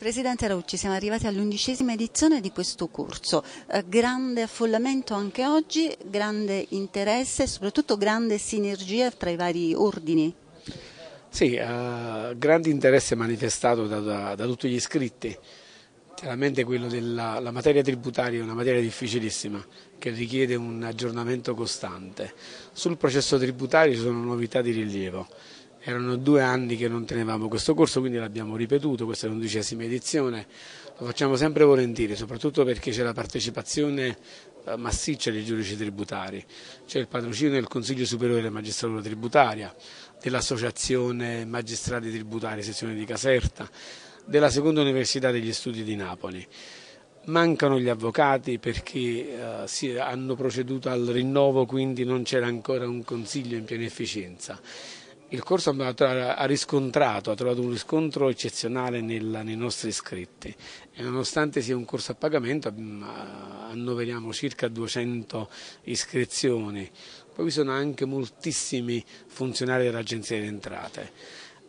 Presidente Raucci, siamo arrivati all'undicesima edizione di questo corso. Eh, grande affollamento anche oggi, grande interesse e soprattutto grande sinergia tra i vari ordini. Sì, eh, grande interesse manifestato da, da, da, tutti gli iscritti. Chiaramente quello della materia tributaria è una materia difficilissima che richiede un aggiornamento costante. Sul processo tributario ci sono novità di rilievo erano due anni che non tenevamo questo corso, quindi l'abbiamo ripetuto, questa è l'undicesima edizione, lo facciamo sempre volentieri, soprattutto perché c'è la partecipazione eh, massiccia dei giudici tributari, c'è il patrocinio del Consiglio Superiore della Magistratura Tributaria, dell'Associazione Magistrati Tributari Sezione di Caserta, della Seconda Università degli Studi di Napoli. Mancano gli avvocati perché eh, hanno proceduto al rinnovo, quindi non c'era ancora un consiglio in piena efficienza. Il corso ha riscontrato, ha trovato un riscontro eccezionale nella, nei nostri iscritti e nonostante sia un corso a pagamento mm, annoveriamo circa 200 iscrizioni, poi vi sono anche moltissimi funzionari dell'Agenzia di Entrate,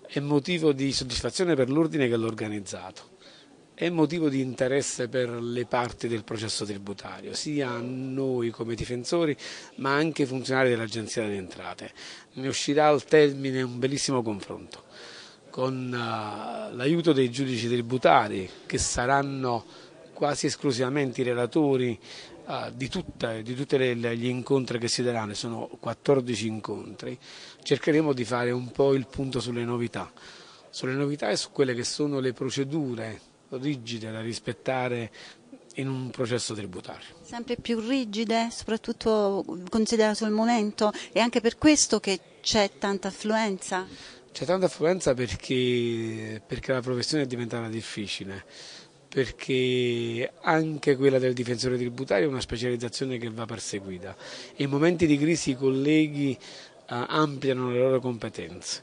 è motivo di soddisfazione per l'ordine che l'ho organizzato è motivo di interesse per le parti del processo tributario, sia noi come difensori ma anche funzionari dell'Agenzia delle Entrate. Ne uscirà al termine un bellissimo confronto con eh, l'aiuto dei giudici tributari che saranno quasi esclusivamente i relatori eh, di, tutta, di tutti gli incontri che si daranno, sono 14 incontri, cercheremo di fare un po' il punto sulle novità, sulle novità e su quelle che sono le procedure rigide da rispettare in un processo tributario. Sempre più rigide, soprattutto considerato il momento, è anche per questo che c'è tanta affluenza? C'è tanta affluenza perché, perché la professione è diventata difficile perché anche quella del difensore tributario è una specializzazione che va perseguita. In momenti di crisi i colleghi eh, ampliano le loro competenze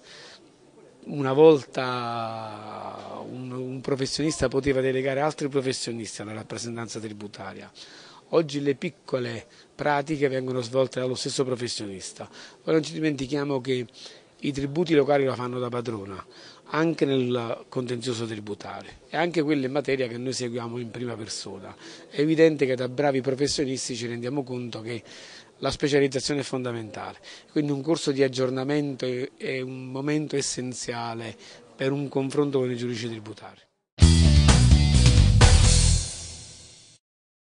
una volta un, un, professionista poteva delegare altri professionisti alla rappresentanza tributaria. Oggi le piccole pratiche vengono svolte dallo stesso professionista. Poi non ci dimentichiamo che i tributi locali la fanno da padrona, anche nel contenzioso tributario e anche quella in materia che noi seguiamo in prima persona. È evidente che da bravi professionisti ci rendiamo conto che la specializzazione è fondamentale, quindi un corso di aggiornamento è un momento essenziale per un confronto con i giudici tributari.